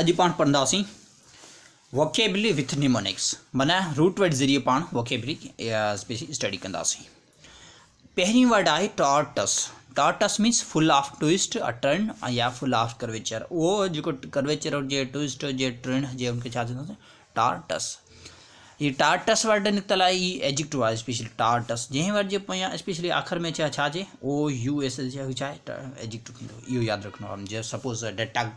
अॼु पा पढ़ासी वोकेबली विथ निमोनिक्स माना रूट वर्ड ज़रिए पा वोकेबली स्टडी कहसी पहिरीं वर्ड आए tortuous tortuous means full of twist turn या फुल ऑफ कर्वेचर वो जो कर्वेचर हुजे ट्विस्ट हुजे टर्न हुजे उनके टॉटस ये टार्टस वर्ड निकल आए ये एजिक्टिव आहे स्पेशली टार्टस जै वर्ड स्पेशली आख़िर में ओ यू एस एल छा आहे एजिक्टिव थींदो इहो यादि सपोज़ डेटा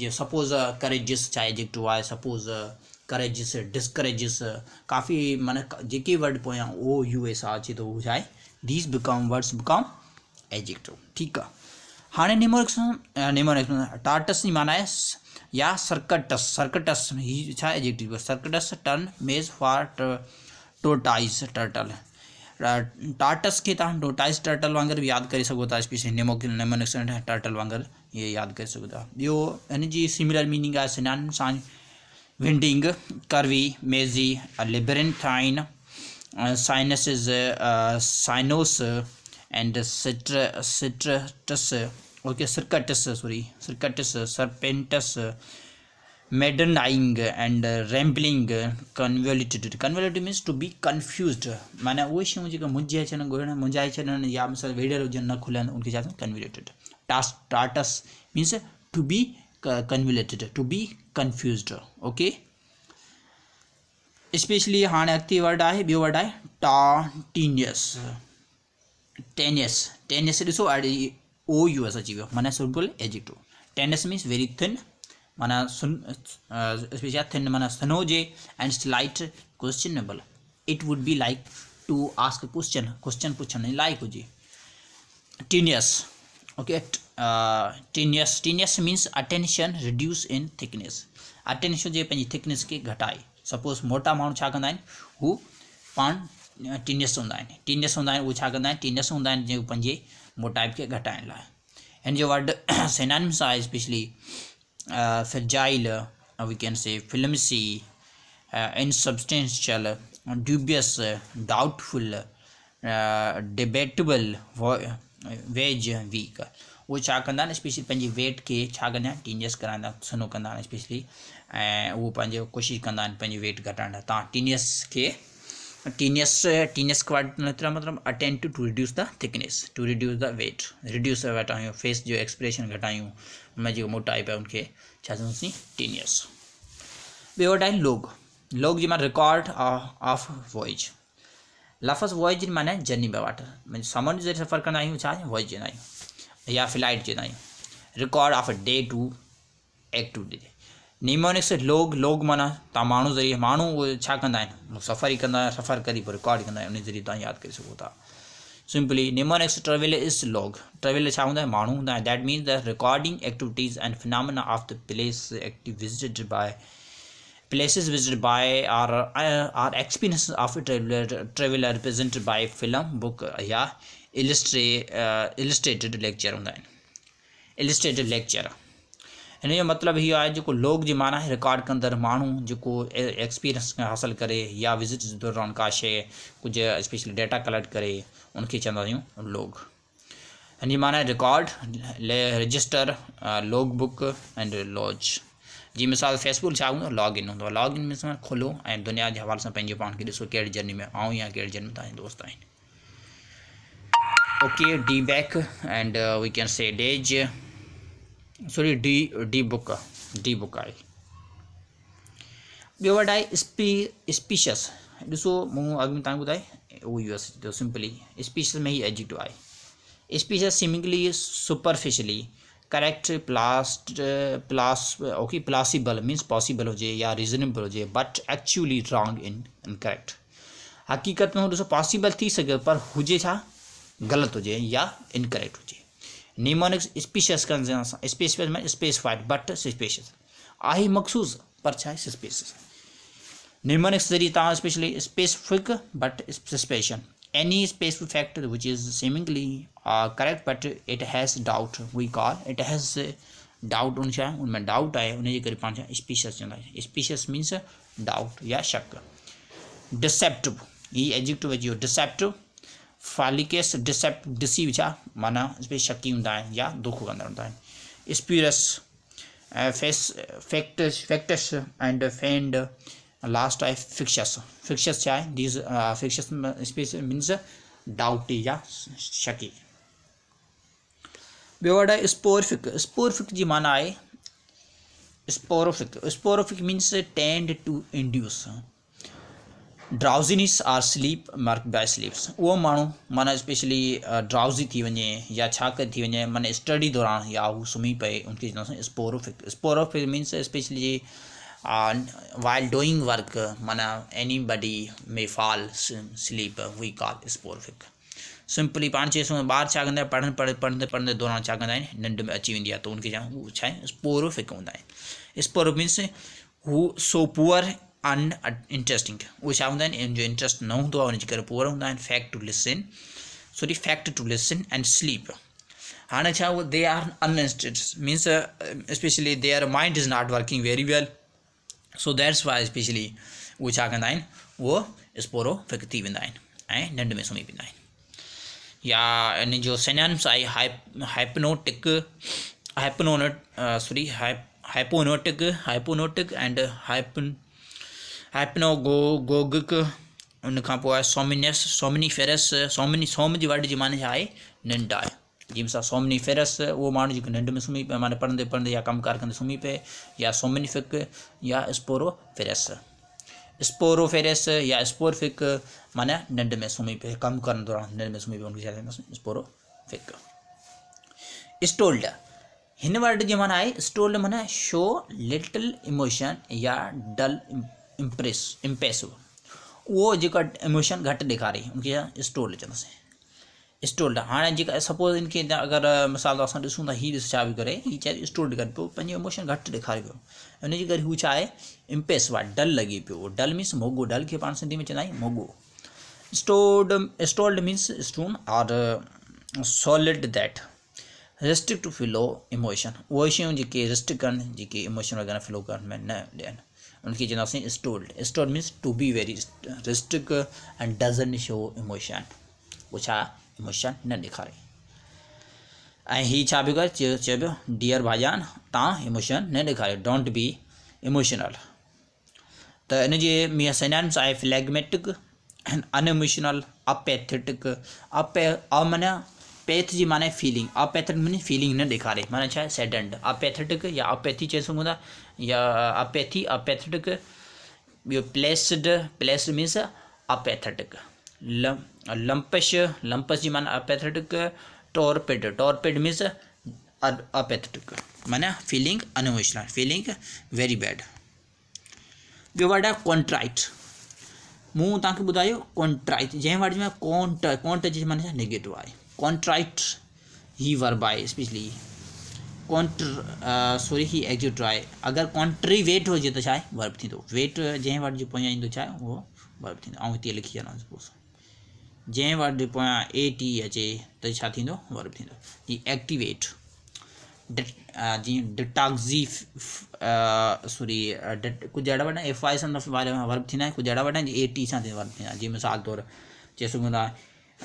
जो सपोज करेजिस चाहेजिक्टू आए सपोज करेजिस डिस्करेजिस काफ़ी मैंने जी वर्ड पोयां ओ यू एस अचे तो चाहे these become words become adjective ठीक है हाँ निमोरिक्स निमोरिक्स टाटस की माना है या सर्कटस सर्कटस ही छा एजेक्टिव सर्कटस टन maze for tortoise turtle tortuous के तुम टोटाइज टर्टल वांगुरु भी याद कर सोता था निमोक निमोनिक्स टर्टल वांगुरु ये याद कर सकदा ॿियो हिन जी सिमिलर मीनिंग आहे सिनान सां winding curvy mazy labyrinthine is sinuous and सिट्र सिट्रटस okay circuitous sorry circuitous serpentine meandering and rambling convoluted convoluted means to be confused माना उहे शूँ जो मुंझे अच्छा ॻोल्हणु मुंझाए छॾनि या मिसाल वेड़ियल हुजनि न खुलन उनके convoluted tartus means to be convoluted to be confused okay specially हाँ एक्टिव वर्ड है बो वर्ड है टाटीनियस टेनियस टेनियस ऐसो ओ यू एस अची वियो माना सिंपल एजिटो टेनियस मीन्स वेरी थिन मन सुन स्पेशल थिन मन सन जे and slight questionable it would be like to ask question question पुछण लाइक़ जी tenuous okay tenuous tenuous means attention reduce in thickness attention जो पंहिंजी थिकनेस के घटाए सपोज़ मोटा माण्हू छा पा टीनियस हूँ टीनियस हूँ वो उहे टीनियस हूँ जो पे मोटाइप के घटाइण ला इन जो वर्ड सेनानिम्स आहे specially fissile we can say flimsy insubstantial dubious doubtful debatable vague weak छा कंदा आहिनि स्पेशली पंहिंजी वेट खे छा कंदा आहिनि टीनियस कराईंदा सनो कंदा आहिनि स्पेशली ऐं उहो पंहिंजो कोशिशि कंदा आहिनि पंहिंजी वेट घटाइण लाइ तव्हां टीनियस खे टीनियस टीनियस क्वाड्रा मतिलबु attenuate to reduce the thickness to reduce the weight reduce हटायूं फेस जो एक्सप्रेशन घटायूं हुन जेको मोटाइप आहे उनखे छा चवंदासीं टीनियस ॿियो वटि लोग लोग जी माना रिकॉर्ड ऑफ वॉइज लफ़्ज़ वॉइज माना जर्नी बाय वाटर सामान जे ज़रिए सफ़र कंदा आहियूं छा वॉइज चवंदा आहियूं या फ्लाइट जो नहीं record of day to act to day mnemonics log log माना तव्हां तो माण्हू ज़रिए माण्हू उहे छा कंदा सफ़र ई कंदा सफ़र करी पोइ रिकॉर्ड क्या उन ज़रिए तव्हां यादि करे सघो simply mnemonics travel is log travel छा हूंदा आहिनि that means the recording activities and phenomena of the place active visited by places visit by or or experience of traveler a traveler by film book या illustrated lecture हूंदा इलस्ट्रेटिड lecture in जो मतलब यो है जो लोग जी माना रिकॉर्ड कंदड़ माण्हू जो एक्सपीरियंस हासिल करे या विज़िट दौरान का शे कुछ स्पेशली डेटा कलेक्ट करे उनके चंदा लोग इन जी माना record register log book and logs जी मिसाल फेसबुक से लॉग इन हों लॉग इन में खोलो ए दुनिया के हवाले से पंहिंजे पाण जर्नी में आऊँ या कड़ी जर्नी में तव्हांजे दोस्त आई okay dback and uh, we can say days sorry d D book d book i बेवर डाई स्पीशस ॾिसो मूं अॻु में तव्हांखे ॿुधाए उहो सिंपली स्पीशस में ही एडजेक्टिव आहे स्पीशस सिमिंगली सुपरफिशली करेक्ट प्लास्ट प्लास ओके प्लासिबल मीन्स पॉसिबल हुजे या रिज़नेबल हुजे but actually wrong in incorrect हक़ीक़त में पॉसिबल थी पर हुजे गलत हो जाए या इनकरेक्ट हो जाए निमोनिक्स स्पीशियस स्पेसिफिक में स्पेसिफाइड बट स्पेशियस ही मखसूस पर छाए स्पेसिस निमोनिक्स जरिए तव्हां specially specific but suspicion any specific factor which is seemingly correct but it has doubt we call it has doubt उन उनमें डाउट आए उन करे स्पीशियस स्पीशियस मीन्स डाउट या शक डिसेप्टिव ये एडजेक्टिव जो डिसेप्टिव फालिकेस डिसेप डिसीविचा माना इसमें शक्की हूँ या दुख कंदा हूँ spurious face facts facts and फेंड लास्ट आए फिक्शस फिक्शस छा आहे दीज फिक्शस स्पेस मीन्स डाउटी या शकी ॿियो वर्ड स्पोरफिक स्पोरफिक जी माना आए soporific soporific means tend to induce drowsiness or sleep mark by sleeps वो मानू माना स्पेशली ड्राउज़ी uh, थी वे या छाकर थी वे माना स्टडी दौरान या वो सुम्ही पे उनके चवंदा soporific soporific means specially while doing work मन anybody may fall sleep we call soporific simply पाण चइसूं बार छा कंदा आहिनि पढ़ पढ़ंदे पढ़ंदे दौरान छा कंदा आहिनि निंड में अची वेंदी आहे त उनखे छा स्पोरोफिक हूंदा आहिनि स्पोरो means who so poor uninteresting उदा जो इंट्रस्ट ना हों के पूरा हूँ fact to listen sorry fact to listen and sleep हाँ दे आर अन means specially they are mind is not working very well so that's why specially उन वो स्पोरो फिकती वा नंड में सुम्ही वा या इन जो सेनेम्स आई हाइपनोटिक हाइपनोनोट सॉरी हाइपोनोटिक हाइपोनोटिक एंड हाइपन हाइपनोगो उन उनखां पोइ आहे सोमिनियस सोमिनीफेरस सोमिनी सोम जी वर्ड जी माने छा आहे निंड आहे जंहिं सां सोमनीफेरस उहो माण्हू निंड में सुम्ही पिए माना पढ़ंदे पढ़ंदे या कमुकार कंदे सुम्ही पिए या सोमिनीफिक या स्पोरोफेरस स्पोरोफेरस या स्पोरफिक माना निंड में सुम्ही पे कम करण दौरान निंड में सुम्ही पिए हुनखे स्पोरोफिक स्टोल्ड इन वर्ड जो माना है स्टोल्ड माना शो लिटिल इमोशन या डल इम्प्रेस इम्पेसिव वो जो इमोशन घट दिखा रही उनके उनखे स्टोल अचण स्टोल सपोज़ इनके अगर मिसाल तो सां ॾिसूं त हीउ ॾिस छा स्टोल इमोशन घट ॾेखारे पियो हिन इम्पेस वा डल लगे पो डल मीन्स मोगो डल के पा सिंधी में चाहिए मोगो स्टोर्ड स्टोल्ड मीन्स स्टोन और सॉलिड दैट रिस्ट्रिक्ट टू फिलो इमोशन उहे शयूं रिस्ट्रिक रिस्ट्रिक्ट कनि इमोशन वग़ैरह फ्लो कर में न उनकी नर्सिंग stolid stolid means to be very restrict and doesn't show emotion वो छा इमोशन न ॾेखारे ऐं हीउ छा पियो करे डियर भाईजान तव्हां इमोशन न ॾेखारियो डोंट बी इमोशनल त इन जे मीअं सिनेम्स आहे फ्लैगमेटिक अनइमोशनल अपेथेटिक अपे अमन पैथजी माने फीलिंग अपैथेट मैंने फीलिंग ने दिखा रही माना छा सेडेंट अपैथेटिक या अपैथी चई सघूं या अपैथी अपैथेटिक ॿियो प्लेस्ड प्लेस्ड मीन्स अपैथेटिक लम लंपश लंपश जी माना apathetic torpid torpid means apathetic माना feeling unemotional feeling very bad बो वर्ड है कॉन्ट्राइट मूं तव्हांखे ॿुधायो कॉन्ट्राइट जै वर्ड में कॉन्ट कॉन्ट जी माना नेगेटिव आए कॉन्ट्राइट ही वर्बाई स्पेशली कॉन्ट्र सॉरी ही एग्जिट राय अगरि कॉन्ट्रीवेट हुजे त तो चाहे वर्ब थी तो वेट जै वर्ड जो पोया ईंदो छा आहे वर्ब थी ऐं इतने लिखी छॾियां सपोज़ जै वर्ड जे पोयां ए टी अचे तो छा थींदो वर्ब थींदो जीअं एक्टिवेट जी डिटॉक्सी सॉरी uh, uh, कुछ अहिड़ा वॾा एफ आई सन वर्ब थी आहिनि कुझु अहिड़ा वॾा ए टी सां वर्ब थी जी मिसाल तौर चए सघूं था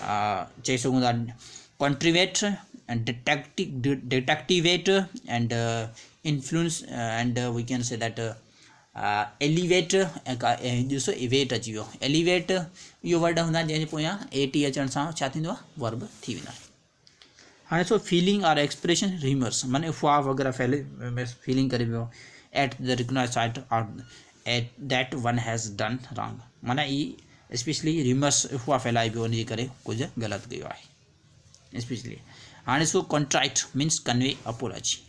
जैसे uh, कॉन्ट्रीवेट and detective de detectivate and uh, influence uh, and uh, we can इवेट अची वियो एलिवेट यो वर्ड हूंदा जैसे जंहिंजे पोयां ए टी वर्ब थी वा हाँ so feeling or expression remorse माना अफ़वाह वग़ैरह फैले फीलिंग करे at the recognise sight or at that one has done wrong माना ई स्पेशली रिमर्स हुआ फैलाई भी नहीं करे कुछ गलत गयो है स्पेशली हाँ इसको कॉन्ट्रैक्ट मीन्स कन्वे अपोलॉजी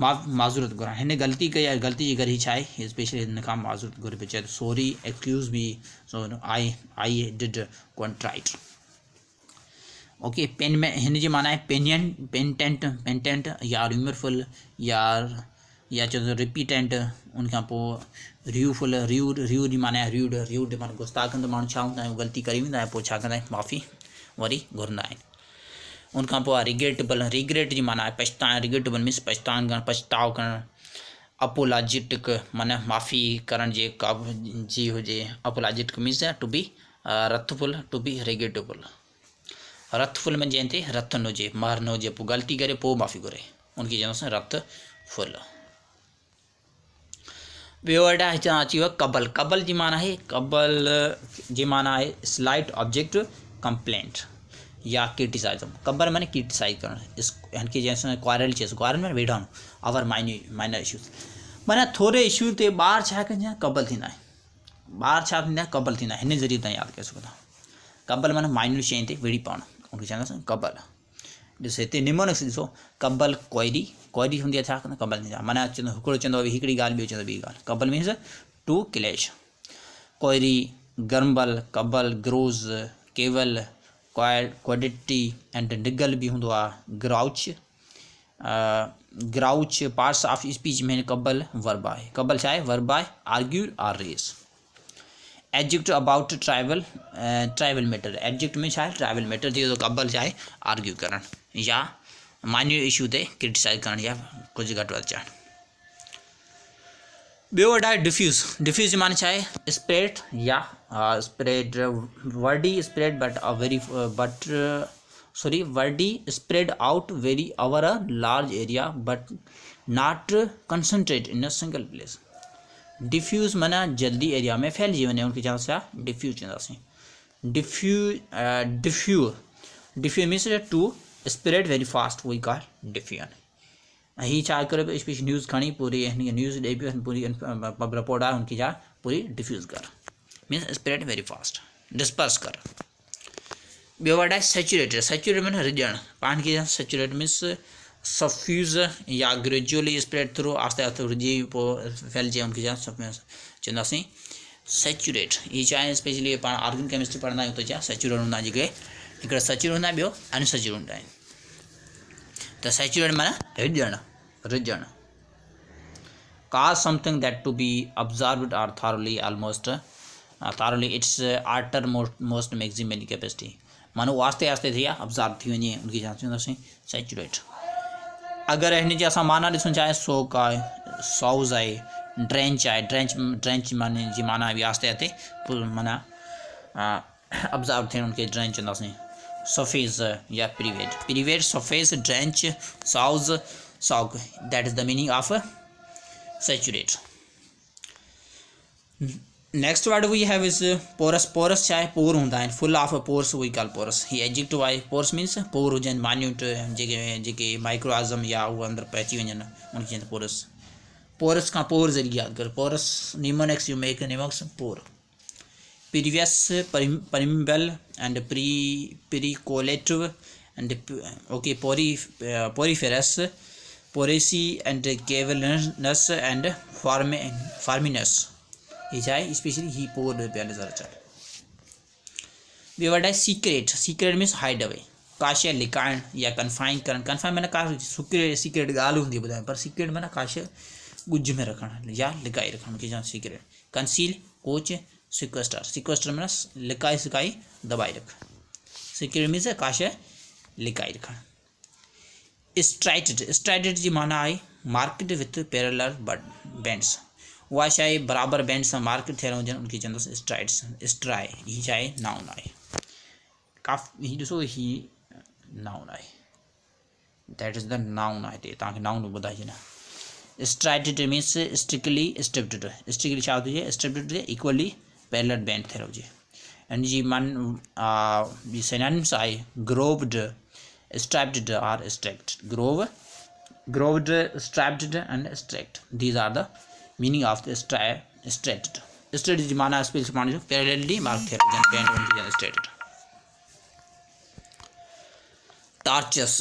माफ़ माजूरत गुरा है ग़लती कई ग़लती जे करे ही छा स्पेशली हिन माज़ूरत घुर पे चाहे सॉरी एक्सक्यूज़ भी so I I did contrite okay pain में हिन माना है पेनियन पेंटेंट पेंटेंट या रिमरफुल या या जो रिपीटेंट उनखां पोइ रियू फुल रियू रियू तो जी माना रियू रियू माना गुस्ताखंद माण्हू छा हूंदा आहिनि ग़लती करी वेंदा आहिनि माफ़ी वरी घुरा आहिनि उनखां पोइ आहे रिग्रेटेबल रिग्रेट जी माना आहे पछताइण रिग्रेटेबल मीन्स पछता करणु पछताव कर अपोलॉजिटिक मन माफ़ी करण जे काब जी हुजे apologetic means to be wrathful to be regrettable wrathful में जैसे ते रथन हो मारन हुजे पोइ ग़लती करे माफ़ी घुरे उनकी चाहिए रथ फुल बेवर्डा है अची हुआ कबल कबल माना है कबल माना है स्लाइट ऑब्जेक्ट कंप्लेंट या क्रिटिसाइज कबल मैंने क्रिटिसाइज करना इस जैसे क्वारल चेस क्वारल में वेढ़ अवर माइन माइनर इशूज माना थोड़े इशू तो बार कबल थी बार कबल थी हिन ज़रिए तव्हां यादि करे कबल माना माइनर शयुनि ते विड़ी पवणु कबल ॾिसो निमोनिक्स ॾिसो कंबल कोयरी कोयरी होंगी आहे कंबल मन चंदो चंदो चवंदो गाल भी चंदो भी गाल कंबल मीन्स टू क्लेश कोयरी गर्मबल कंबल ग्रोज़ केवल क्वाडिटी एंड निगल भी हों ग्राउच ग्राउच पार्ट्स ऑफ स्पीच में कंबल वर्ब आहे कबल छा वर्ब आहे आर्ग्यू आर रेस एडजिक्ट अबाउट ट्राइवल ट्राइवल मैटर एडजिक्ट में चाहे ट्राइवल मैटर जो तो कबल चाहे आर्ग्यू कर या माइन्यूर इशू से क्रिटिसाइज़ कर या कुछ घट वधि बो वर्ड है डिफ्यूज़ डिफ्यूज़ जी चाहे स्प्रेड या spread wordy spread but a very but sorry wordy spread out very over a large area but not concentrate in a single place diffuse मना जल्दी एरिया में फैलिजी वञे उनके जहाँ से डिफ्यूज़ चवंदासीं diffuse diffuse diffuse means to spread very fast वही call diffuse ही चार स्पीच न्यूज़ खणी पूरी न्यूज़ डे पियो पूरी रिपोर्ट आहे उनकी छा पूरी डिफ्यूज़ कर means spread very fast disperse कर बो वर्ड आहे सेचुरेटेड सेचुरेट माना रिॼण पान की सेचुरेट मीन्स सफ्यूज या ग्रेजुअली स्प्रेड थ्रू आस्ते आस्ते वृद्धि फैल जाए उनके साथ सब में चवंदासीं सेचुरेट हीअ चांहि स्पेशली पा ऑर्गन केमिस्ट्री पढ़ंदा तो चाहे सैचुरेट हूँ हूंदा आहिनि जेके हूँ बो हूंदा हूँ तो सैचुरेट आहिनि माना रिजण रिजण cause something that to be observe or thoroughly almost thoroughly it's utter most most maximum capacity मानो उहो आस्ते आस्ते थी ऑब्ज़र्व थी वे उनकी छा चवंदासीं सेचुरेट अगर रहने जी असां माना ॾिसणु चाहियूं सोक आहे सौज़ आहे ड्रेंच आहे ड्रेंच ड्रेंच माने जी माना बि आहिस्ते आहिस्ते माना ऑब्ज़र्व थियणु उनखे ड्रेंच चवंदासीं सफ़ेज़ या pervade pervade suffuse drench souse soak that is the meaning of saturate next word we have is porous porous चाहे पोर हों आहिनि फुल ऑफ पोर्स उहा ॻाल्हि पोरस हीअ एजिक्टिव आहे पोर्स मीन्स पोर हुजनि मान्यूट जेके जेके या उहे अंदरि पइजी वञनि उनखे पोरस पोरस खां पोर ज़रिए यादि करो porous mnemonics you make mnemonics pore pervious permeable and per percolative and okay पोरी poriferous porose and cavernous and फार्मे foraminous his eye especially he poured palace archer the word secret secret secret means hideaway काश्य लिकाण या confine कर confine मैंने का सुक्रेट secret गाल होंगी बुधा पर सीक्रेट मैंने काश्य गुज में रख या लिकाई रखण जहाँ secret conceal couch sequester sequester मैंने लिकाई सिकाई दबाई रख सीक्रेट मीन्स काश्य लिकाई रख स्ट्राइट स्ट्राइट की माना आई मार्केट विथ पैरलर बैंड्स चाहे बराबर बैंड से मार्क थेरोजन उनकी चंद स्ट्राइड्स स्ट्राई ही चाहे नाउन आए काफ़ी ॾिसो ही नाउन आए दैट इज़ द नाउन आए हिते नाउन बि ॿुधाइजे न striated means strictly striped strictly छा हुजे इक्वली पैरल बैंड थे हुजे हिन जी मन जी आए grooved striped or streaked groove grooved striped and streaked these are the meaning of the stra strategy strategy माना स्पेल मान लो parallelly mark theorem then band one then strategy tortuous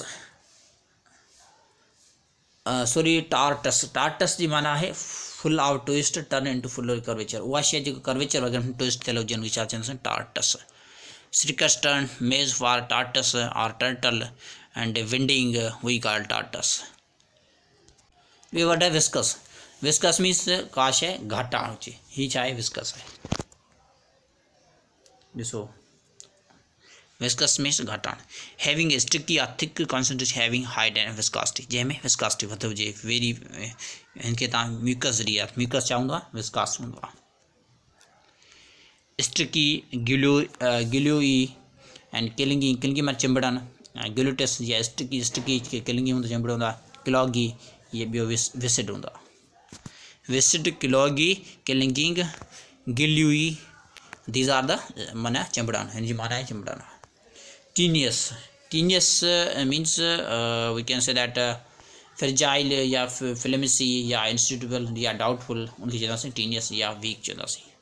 sorry tortuous tortuous जी माना है full of twist turn into full curvature वाशिया जी को curvature वगैरह ट्विस्ट चलो जन विचार चंद tortuous circus turn maze for tortoise or turtle and winding we call tortoise we were discuss viscous means કાશ હે ઘટાણો છે हीच विस्कस है दिसो विस्कस मीन्स घटाण हैविंग ए स्टिकी या thick concentration having high and viscosity जैमें विस्कासिटी मतलब हुजे वेरी इनके तव्हां म्यूकस ज़रिए म्यूकस छा हूंदो आहे विस्कास हूंदो स्टिकी गिलियो गिलियोई एंड किलिंगी किलिंगी मैं चिंबड़न गिलियोटिस या स्टिकी स्टिकी किलिंगी हों चिंबड़ो हूंदो आहे क्लॉगी इहे ॿियो विस विसिड हूंदो वेस्टेड किलोगी clinging gluey these are the माना चमड़ाना हाँ जी माना है चमड़ाना tenuous tenuous means we can say that fragile या फिल्मसी या इंस्टीट्यूबल या डाउटफुल उनकी चवंदासीं टीनियस या वीक सी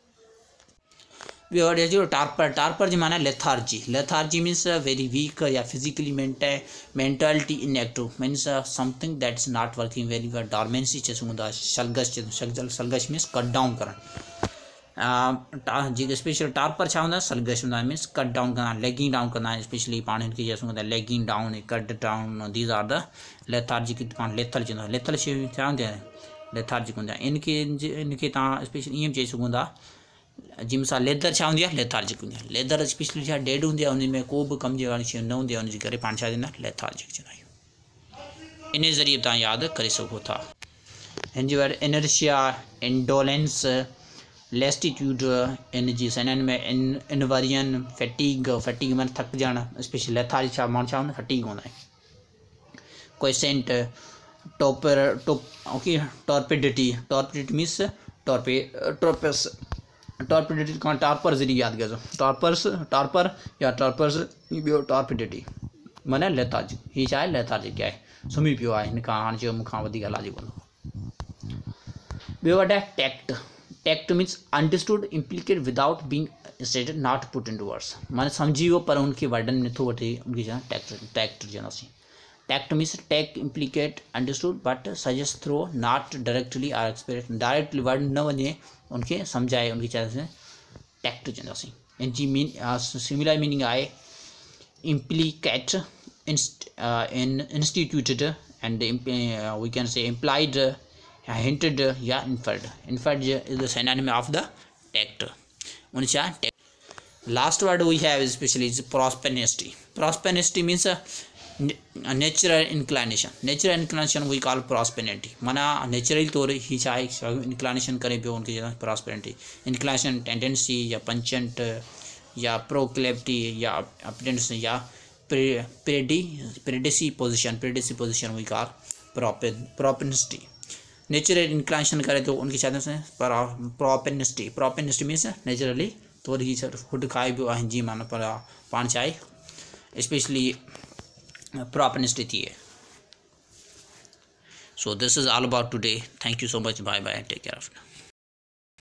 और ये जो टारपर टारपर जो माना lethargy lethargy means very weak या physically mental mentality inactive means something that is not working very well dormancy चेसुंदा sluggish sluggish sluggish means cut down कर जी स्पेशल टारपर हूँ सलगस हूँ मीन्स कट डाउन करना lagging down करना specially पा खे lagging down cut down these are the lethargy पाण लेथल चुनाव लेथल छा हूंदी आहे लेथार्जी हूंदा इनखे इनखे तव्हां स्पेशली ईअं बि जिमसा लेदर छा हूँ लेथार्जिक होंगी लेदर स्पेशली पिछली छा डेड हूँ को भी कम वारी शयूं न हूँ उनजे करे पाण छा चवंदा लेथार्जिक चवंदा इन ज़रिए तव्हां यादि करे सघो था हिन इनर्शिया इंडोलेंस लेस्टिट्यूड इन जी में इन इनवरियन फैटीग फैटीग माना थकिजणु स्पेशली लेथार्जिक छा छा हूंदा फटीग हूंदा आहिनि क्वेसेंट टोपर टोप ओके टॉर्पिडिटी टॉर्पिडिटी मीन्स टॉर्पे टॉर्पस टॉर्पिडिटी कहाँ टॉर्पर जी याद कर टॉर्पर्स टॉर्पर या टॉर्पर्स बो टॉर्पिडिटी माना लेथार्जी हीअ चाहे आहे क्या है सुम्मी पियो है इनका हाँ जो मुखा मूंखां वधीक हलाजी बोलो ॿियो वट है tacit tacit means understood implicate without being stated not put into words मैंने समझी वो पर उनखे वर्डनि नथो वठी उनखे चवंदा टैक्ट टैक्ट चवंदासीं Tectomies tech implicate understood but suggest through not directly or experiment directly word न बने उनके समझाए उनके चार से टेक्ट चंदासी इन जी मीन सिमिलर मीनिंग आए implicate inst, uh, in instituted and uh, we can say implied uh, hinted uh, yeah inferred inferred is the synonym of the tact last word we have especially is prosperity prosperity means uh, natural inclination natural inclination we call prosperity माना natural तौर ही चाहे इन्क्लाइनेशन करें भी उनके जगह prosperity इन्क्लाइनेशन tendency या पंचेंट या प्रोक्लेविटी या अपडेंस या प्रेडी predisposition predisposition we call propensity natural inclination करें तो उनके साथ में प्रॉपेनिस्टी प्रॉपेनिस्टी मीन्स नेचुरली तौर ही खुद खाए बि जी माना पर पाण चाहे specially propanist DTA. So this is all about today. Thank you so much. Bye bye. Take care of now.